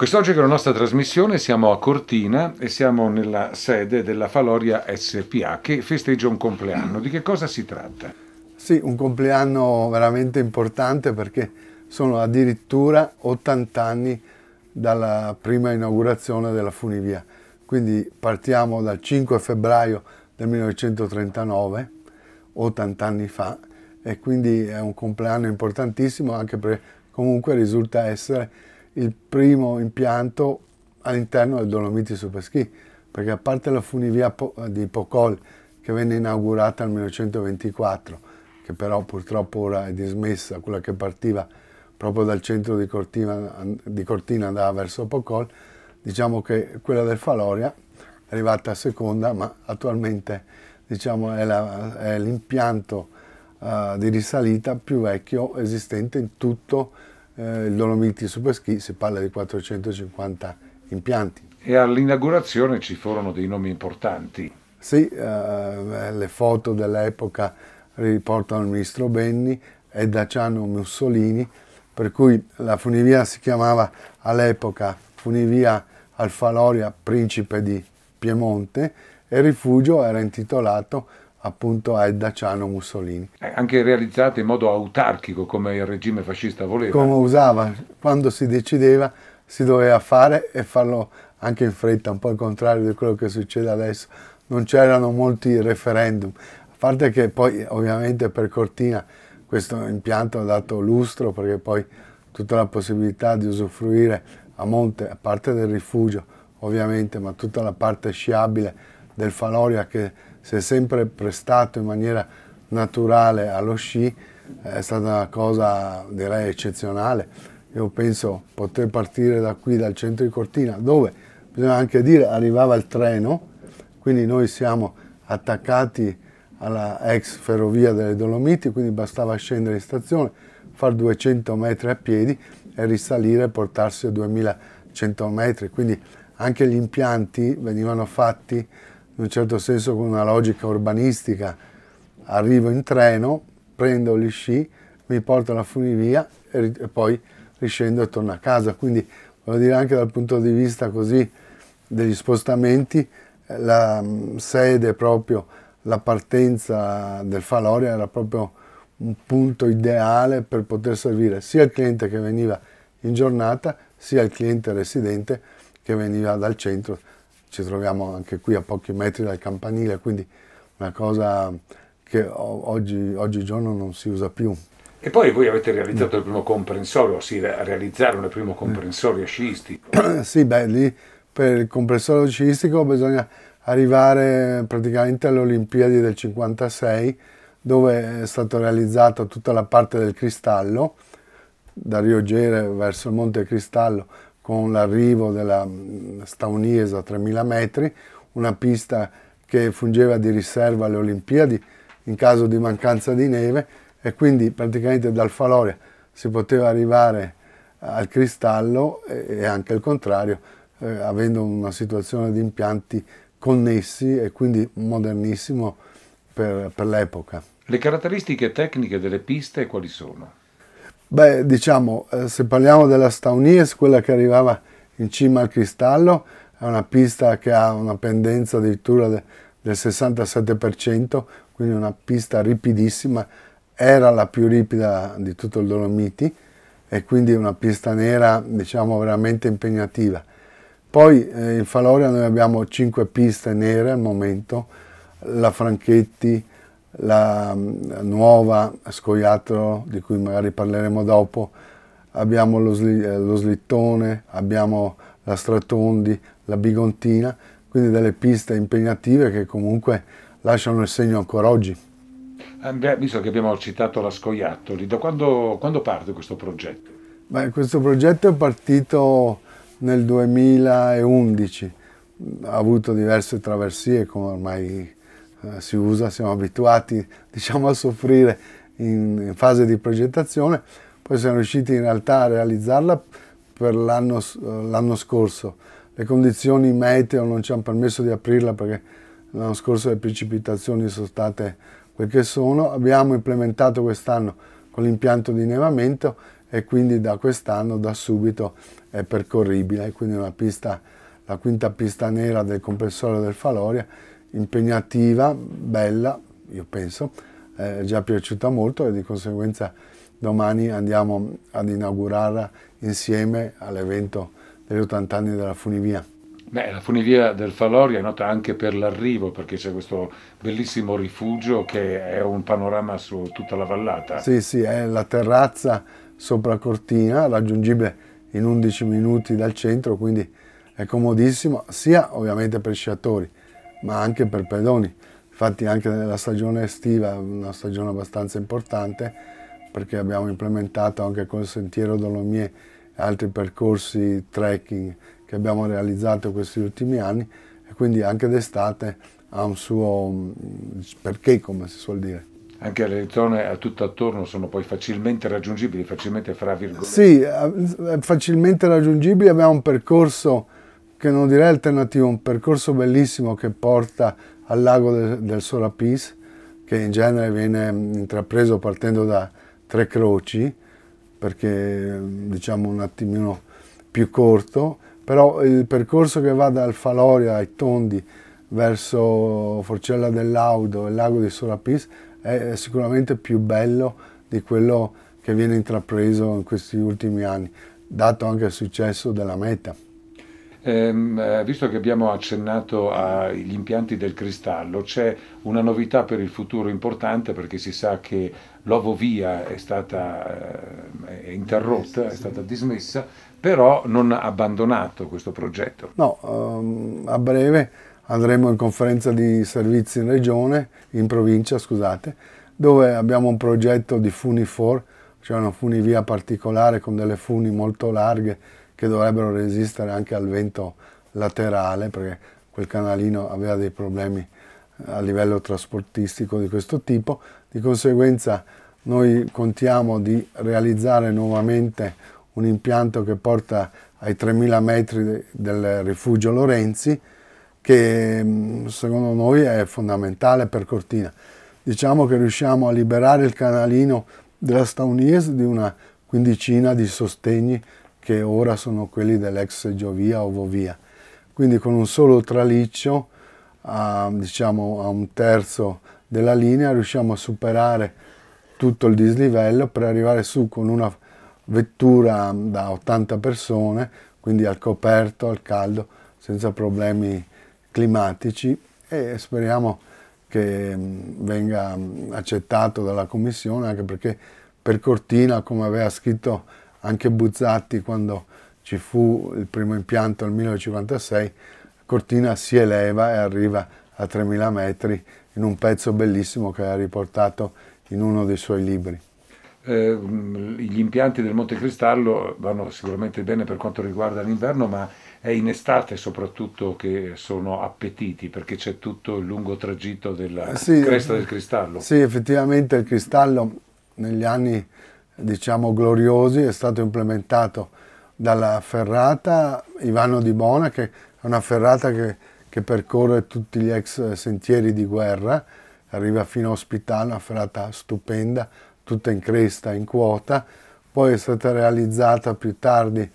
Quest'oggi con la nostra trasmissione siamo a Cortina e siamo nella sede della Faloria SPA che festeggia un compleanno. Di che cosa si tratta? Sì, un compleanno veramente importante perché sono addirittura 80 anni dalla prima inaugurazione della funivia. Quindi partiamo dal 5 febbraio del 1939, 80 anni fa, e quindi è un compleanno importantissimo anche perché comunque risulta essere il primo impianto all'interno del Dolomiti Superski, perché a parte la funivia di Pocol che venne inaugurata nel 1924, che però purtroppo ora è dismessa, quella che partiva proprio dal centro di Cortina, di Cortina andava verso Pocol, diciamo che quella del Faloria è arrivata seconda, ma attualmente diciamo, è l'impianto uh, di risalita più vecchio esistente in tutto il eh, il Dolomiti Superski si parla di 450 impianti. E all'inaugurazione ci furono dei nomi importanti. Sì, eh, le foto dell'epoca riportano il ministro Benni e Daciano Mussolini, per cui la funivia si chiamava all'epoca funivia Alfaloria Principe di Piemonte e il rifugio era intitolato appunto a Daciano Mussolini. Anche realizzate in modo autarchico come il regime fascista voleva. Come usava, quando si decideva si doveva fare e farlo anche in fretta, un po' al contrario di quello che succede adesso. Non c'erano molti referendum, a parte che poi ovviamente per Cortina questo impianto ha dato lustro perché poi tutta la possibilità di usufruire a monte, a parte del rifugio ovviamente, ma tutta la parte sciabile del Faloria che si è sempre prestato in maniera naturale allo sci, è stata una cosa direi eccezionale. Io penso poter partire da qui, dal centro di Cortina, dove bisogna anche dire arrivava il treno, quindi noi siamo attaccati alla ex ferrovia delle Dolomiti, quindi bastava scendere in stazione, fare 200 metri a piedi e risalire e portarsi a 2100 metri, quindi anche gli impianti venivano fatti in un certo senso con una logica urbanistica, arrivo in treno, prendo gli sci, mi porto alla funivia e, e poi riscendo e torno a casa. Quindi voglio dire anche dal punto di vista così degli spostamenti, eh, la mm, sede proprio, la partenza del Faloria era proprio un punto ideale per poter servire sia il cliente che veniva in giornata, sia il cliente residente che veniva dal centro ci troviamo anche qui a pochi metri dal campanile, quindi una cosa che oggi, oggigiorno non si usa più. E poi voi avete realizzato il primo comprensorio, si realizzarono il primo comprensorio sciistico. Sì, beh, lì per il comprensorio sciistico bisogna arrivare praticamente alle Olimpiadi del 56, dove è stata realizzata tutta la parte del cristallo, da Rio Gere verso il Monte Cristallo con l'arrivo della mm, Staunies a 3000 metri, una pista che fungeva di riserva alle Olimpiadi in caso di mancanza di neve e quindi praticamente dal Faloria si poteva arrivare al cristallo e anche il contrario, eh, avendo una situazione di impianti connessi e quindi modernissimo per, per l'epoca. Le caratteristiche tecniche delle piste quali sono? Beh, diciamo, eh, se parliamo della Staunies, quella che arrivava in cima al cristallo, è una pista che ha una pendenza addirittura del 67%, quindi una pista ripidissima, era la più ripida di tutto il Dolomiti e quindi una pista nera, diciamo, veramente impegnativa. Poi eh, in Faloria noi abbiamo 5 piste nere al momento, la Franchetti, la mm, nuova scoiattolo di cui magari parleremo dopo, abbiamo lo, eh, lo slittone, abbiamo la stratondi, la bigontina, quindi delle piste impegnative che comunque lasciano il segno ancora oggi. Beh, visto che abbiamo citato la Scoiattoli, da quando, quando parte questo progetto? Beh, questo progetto è partito nel 2011, ha avuto diverse traversie come ormai eh, si usa, siamo abituati diciamo, a soffrire in, in fase di progettazione, poi siamo riusciti in realtà a realizzarla per l'anno scorso. Le condizioni meteo non ci hanno permesso di aprirla perché l'anno scorso le precipitazioni sono state quel che sono. Abbiamo implementato quest'anno con l'impianto di innevamento e quindi da quest'anno, da subito, è percorribile. Quindi è una pista, la quinta pista nera del compressore del Faloria impegnativa, bella, io penso, eh, è già piaciuta molto e di conseguenza domani andiamo ad inaugurarla insieme all'evento degli 80 anni della funivia. Beh, la funivia del Faloria è nota anche per l'arrivo, perché c'è questo bellissimo rifugio che è un panorama su tutta la vallata. Sì, sì, è la terrazza sopra Cortina, raggiungibile in 11 minuti dal centro, quindi è comodissimo sia ovviamente per i sciatori, ma anche per pedoni. Infatti anche nella stagione estiva, una stagione abbastanza importante, perché abbiamo implementato anche col Sentiero Dolomie e altri percorsi trekking che abbiamo realizzato questi ultimi anni e quindi anche d'estate ha un suo perché, come si suol dire. Anche le zone tutto attorno sono poi facilmente raggiungibili, facilmente fra virgolette. Sì, eh, facilmente raggiungibili, abbiamo un percorso che non direi alternativo, un percorso bellissimo che porta al lago del, del Sorapis, che in genere viene intrapreso partendo da Tre Croci, perché diciamo un attimino più corto, però il percorso che va dal Faloria ai Tondi verso Forcella dell'Audo e il lago di Sorapis è sicuramente più bello di quello che viene intrapreso in questi ultimi anni, dato anche il successo della meta. Ehm, eh, visto che abbiamo accennato agli impianti del cristallo, c'è una novità per il futuro importante perché si sa che l'ovovia è stata eh, interrotta, è stata dismessa, però non ha abbandonato questo progetto. No, um, a breve andremo in conferenza di servizi in regione, in provincia, scusate, dove abbiamo un progetto di Funifor, cioè una funivia particolare con delle funi molto larghe che dovrebbero resistere anche al vento laterale perché quel canalino aveva dei problemi a livello trasportistico di questo tipo, di conseguenza noi contiamo di realizzare nuovamente un impianto che porta ai 3000 metri del rifugio Lorenzi che mm, secondo noi è fondamentale per Cortina. Diciamo che riusciamo a liberare il canalino della Stauniers di una quindicina di sostegni che ora sono quelli dell'ex Giovia o Vovia. Quindi con un solo traliccio, a, diciamo a un terzo della linea, riusciamo a superare tutto il dislivello per arrivare su con una vettura da 80 persone, quindi al coperto, al caldo, senza problemi climatici e speriamo che mm, venga mm, accettato dalla Commissione anche perché per Cortina, come aveva scritto anche Buzzatti quando ci fu il primo impianto nel 1956, Cortina si eleva e arriva a 3000 metri in un pezzo bellissimo che ha riportato in uno dei suoi libri. Eh, gli impianti del Monte Cristallo vanno sicuramente bene per quanto riguarda l'inverno, ma è in estate soprattutto che sono appetiti perché c'è tutto il lungo tragitto della sì, cresta del cristallo. Sì, effettivamente il cristallo negli anni diciamo gloriosi è stato implementato dalla ferrata Ivano di Bona, che è una ferrata che, che percorre tutti gli ex sentieri di guerra, arriva fino a ospitale una ferrata stupenda, tutta in cresta, in quota, poi è stata realizzata più tardi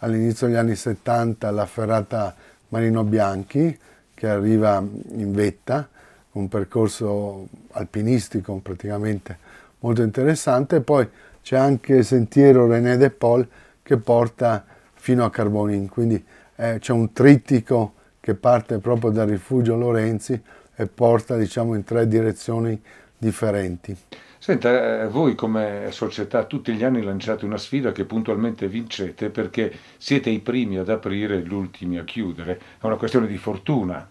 all'inizio degli anni 70 la ferrata Marino Bianchi che arriva in vetta, un percorso alpinistico praticamente molto interessante, poi c'è anche il sentiero René de Paul che porta fino a Carbonin, quindi eh, c'è un trittico che parte proprio dal rifugio Lorenzi e porta diciamo, in tre direzioni differenti. Senta, eh, voi come società tutti gli anni lanciate una sfida che puntualmente vincete perché siete i primi ad aprire e gli ultimi a chiudere, è una questione di fortuna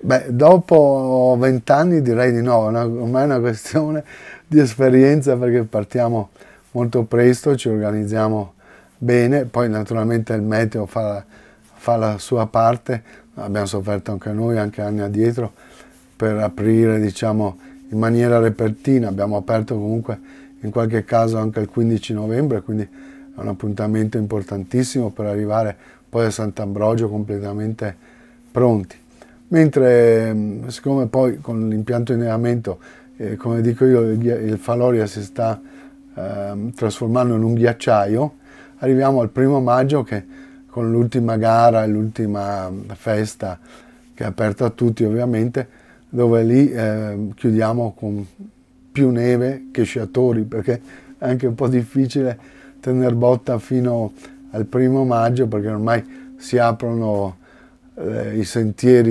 Beh, dopo vent'anni direi di no, ormai è una questione di esperienza perché partiamo molto presto, ci organizziamo bene, poi naturalmente il meteo fa, fa la sua parte, abbiamo sofferto anche noi, anche anni addietro, per aprire diciamo, in maniera repertina, abbiamo aperto comunque in qualche caso anche il 15 novembre, quindi è un appuntamento importantissimo per arrivare poi a Sant'Ambrogio completamente pronti. Mentre mm, siccome poi con l'impianto ineramento, eh, come dico io, il Faloria si sta eh, trasformando in un ghiacciaio, arriviamo al primo maggio che con l'ultima gara l'ultima mm, festa che è aperta a tutti ovviamente, dove lì eh, chiudiamo con più neve che sciatori perché è anche un po' difficile tener botta fino al primo maggio perché ormai si aprono eh, i sentieri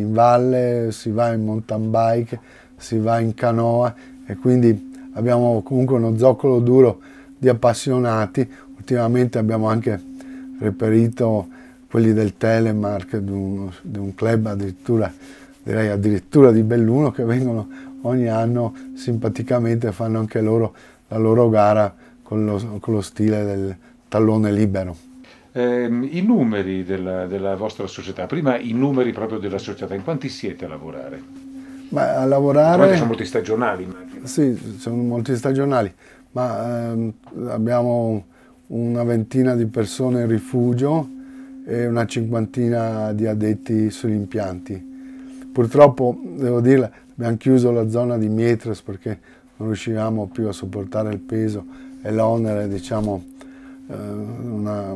in valle, si va in mountain bike, si va in canoa e quindi abbiamo comunque uno zoccolo duro di appassionati. Ultimamente abbiamo anche reperito quelli del Telemark, di un, di un club addirittura, direi addirittura di Belluno, che vengono ogni anno simpaticamente, e fanno anche loro la loro gara con lo, con lo stile del tallone libero eh, i numeri della, della, vostra società, prima i numeri proprio della società, in quanti siete a lavorare? Ma a lavorare... Ci Sono molti stagionali, immagino. Sì, sono molti stagionali, ma ehm, abbiamo una ventina di persone in rifugio e una cinquantina di addetti sugli impianti. Purtroppo, devo dire, abbiamo chiuso la zona di Mietres perché non riuscivamo più a sopportare il peso e l'onere, diciamo, eh, una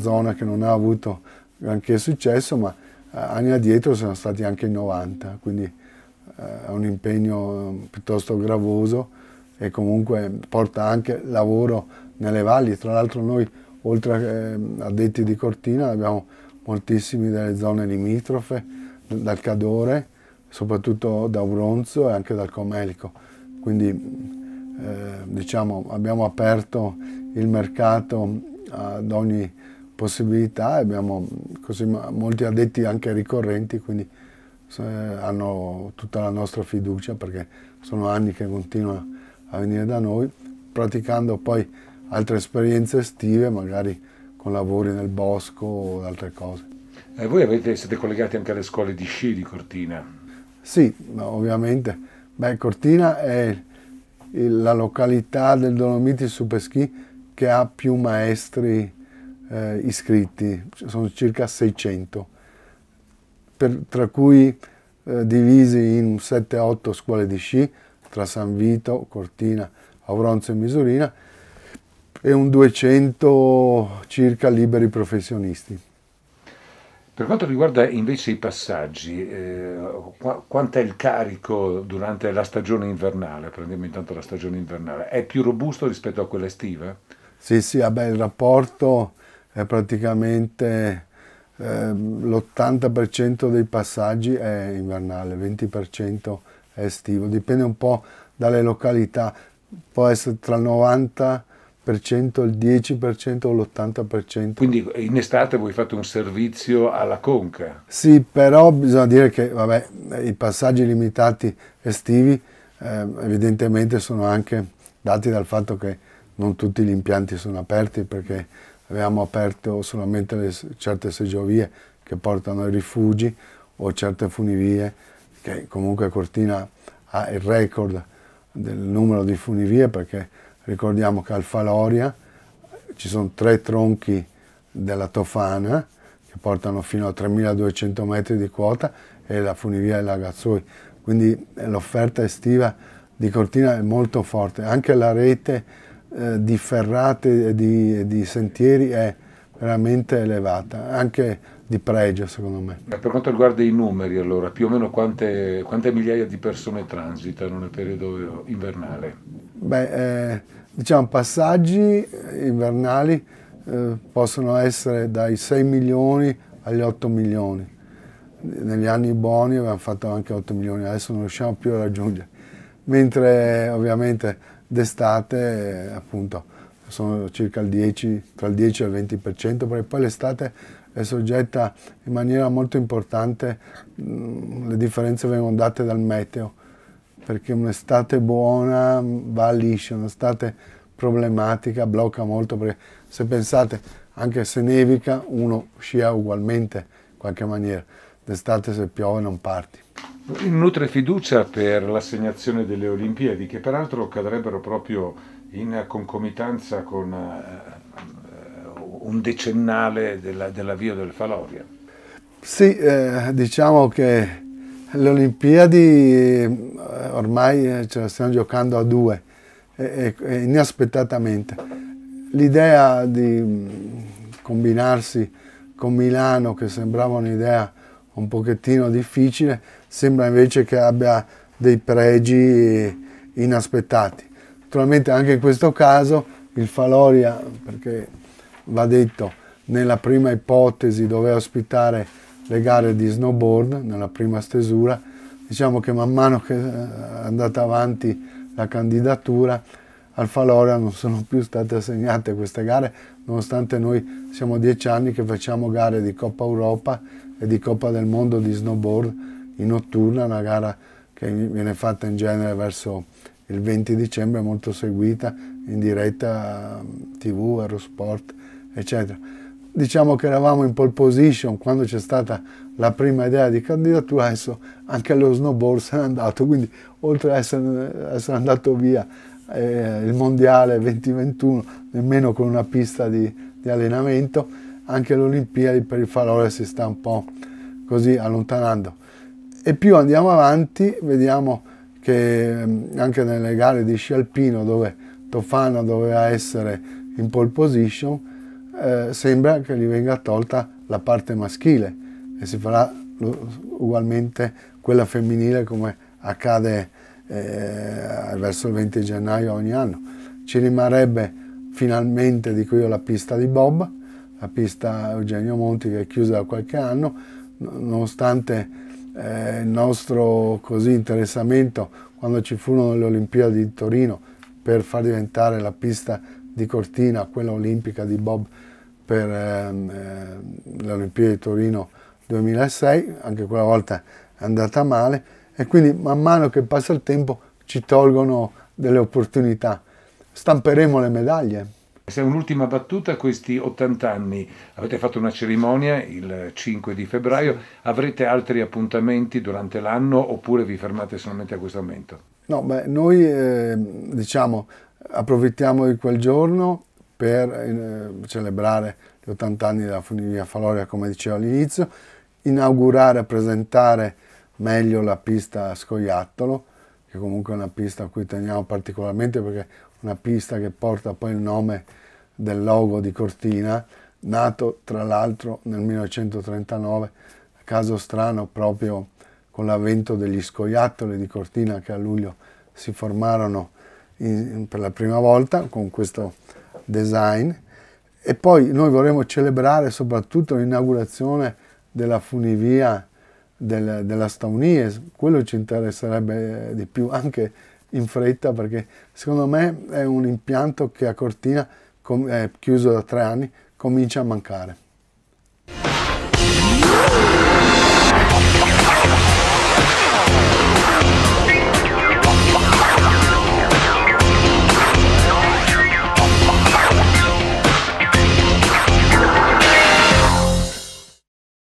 zona che non ha avuto granché successo, ma eh, anni addietro sono stati anche 90, quindi eh, è un impegno mm, piuttosto gravoso e comunque porta anche lavoro nelle valli. Tra l'altro noi, oltre ehm, a detti di Cortina, abbiamo moltissimi delle zone limitrofe, dal Cadore, soprattutto da Uronzo e anche dal Comelico. Quindi mm, eh, diciamo, abbiamo aperto il mercato ad ogni possibilità e abbiamo così, molti addetti anche ricorrenti, quindi hanno tutta la nostra fiducia perché sono anni che continuano a venire da noi, praticando poi altre esperienze estive, magari con lavori nel bosco o altre cose. E voi avete, siete collegati anche alle scuole di sci di Cortina? Sì, ovviamente. Beh, Cortina è la località del Dolomiti su Peschi che ha più maestri eh, iscritti, sono circa 600, per, tra cui eh, divisi in 7-8 scuole di sci tra San Vito, Cortina, Auronzo e Misurina e un 200 circa liberi professionisti. Per quanto riguarda invece i passaggi, eh, qu quanto è il carico durante la stagione invernale? Prendiamo intanto la stagione invernale. È più robusto rispetto a quella estiva? Sì, sì, vabbè, il rapporto è praticamente eh, l'80% dei passaggi è invernale, il 20% è estivo, dipende un po' dalle località, può essere tra il 90% il 10% o l'80%. Quindi in estate voi fate un servizio alla conca? Sì, però bisogna dire che vabbè, i passaggi limitati estivi eh, evidentemente sono anche dati dal fatto che non tutti gli impianti sono aperti perché avevamo aperto solamente le, certe seggiovie che portano ai rifugi o certe funivie che comunque Cortina ha il record del numero di funivie perché ricordiamo che al Faloria ci sono tre tronchi della Tofana che portano fino a 3200 metri di quota e la funivia è la Lagazzoi quindi eh, l'offerta estiva di Cortina è molto forte anche la rete eh, di ferrate e di, di, sentieri è veramente elevata, anche di pregio secondo me. Per quanto riguarda i numeri allora, più o meno quante, quante migliaia di persone transitano nel periodo invernale? Beh, eh, diciamo passaggi eh, invernali eh, possono essere dai 6 milioni agli 8 milioni. Negli anni buoni abbiamo fatto anche 8 milioni, adesso non riusciamo più a raggiungere. Mentre ovviamente d'estate appunto sono circa il 10, tra il 10 e il 20% perché poi l'estate è soggetta in maniera molto importante, mm, le differenze vengono date dal meteo perché un'estate buona mm, va liscia, un'estate problematica blocca molto perché se pensate anche se nevica uno scia ugualmente in qualche maniera, d'estate se piove non parti nutre fiducia per l'assegnazione delle Olimpiadi, che peraltro cadrebbero proprio in concomitanza con eh, un decennale dell'avvio del Faloria. Sì, eh, diciamo che le Olimpiadi eh, ormai eh, ce la stiamo giocando a due, e, e inaspettatamente. L'idea di mm, combinarsi con Milano, che sembrava un'idea un pochettino difficile, sembra invece che abbia dei pregi inaspettati. Naturalmente anche in questo caso il Faloria, perché va detto, nella prima ipotesi doveva ospitare le gare di snowboard, nella prima stesura, diciamo che man mano che eh, è andata avanti la candidatura al Faloria non sono più state assegnate queste gare, nonostante noi siamo dieci anni che facciamo gare di Coppa Europa e di Coppa del Mondo di snowboard in notturna, una gara che viene fatta in genere verso il 20 dicembre, molto seguita in diretta mm, tv, aerosport, eccetera. Diciamo che eravamo in pole position quando c'è stata la prima idea di candidatura, adesso anche lo snowboard se n'è andato, quindi oltre ad essere, essere andato via eh, il mondiale 2021, nemmeno con una pista di, di allenamento, anche l'Olimpiadi per il Falore si sta un po' così allontanando e più andiamo avanti vediamo che mm, anche nelle gare di sci alpino dove Tofana doveva essere in pole position eh, sembra che gli venga tolta la parte maschile e si farà ugualmente quella femminile come accade eh, verso il 20 gennaio ogni anno. Ci rimarrebbe finalmente di qui la pista di Bob, la pista Eugenio Monti che è chiusa da qualche anno, nonostante eh, il nostro così, interessamento quando ci furono le Olimpiadi di Torino per far diventare la pista di Cortina quella olimpica di Bob per ehm, eh, le Olimpiadi di Torino 2006, anche quella volta è andata male e quindi man mano che passa il tempo ci tolgono delle opportunità. Stamperemo le medaglie, se un'ultima battuta questi 80 anni, avete fatto una cerimonia il 5 di febbraio, avrete altri appuntamenti durante l'anno oppure vi fermate solamente a questo momento? No, beh, noi eh, diciamo approfittiamo di quel giorno per eh, celebrare gli 80 anni della funivia Faloria, come dicevo all'inizio, inaugurare, presentare meglio la pista Scoiattolo, che comunque è una pista a cui teniamo particolarmente perché una pista che porta poi il nome del logo di Cortina, nato tra l'altro nel 1939, caso strano proprio con l'avvento degli scoiattoli di Cortina che a luglio si formarono in, per la prima volta con questo design. E poi noi vorremmo celebrare soprattutto l'inaugurazione della funivia del, della Staunies, quello ci interesserebbe di più, anche in fretta perché secondo me è un impianto che a Cortina, chiuso da tre anni, comincia a mancare.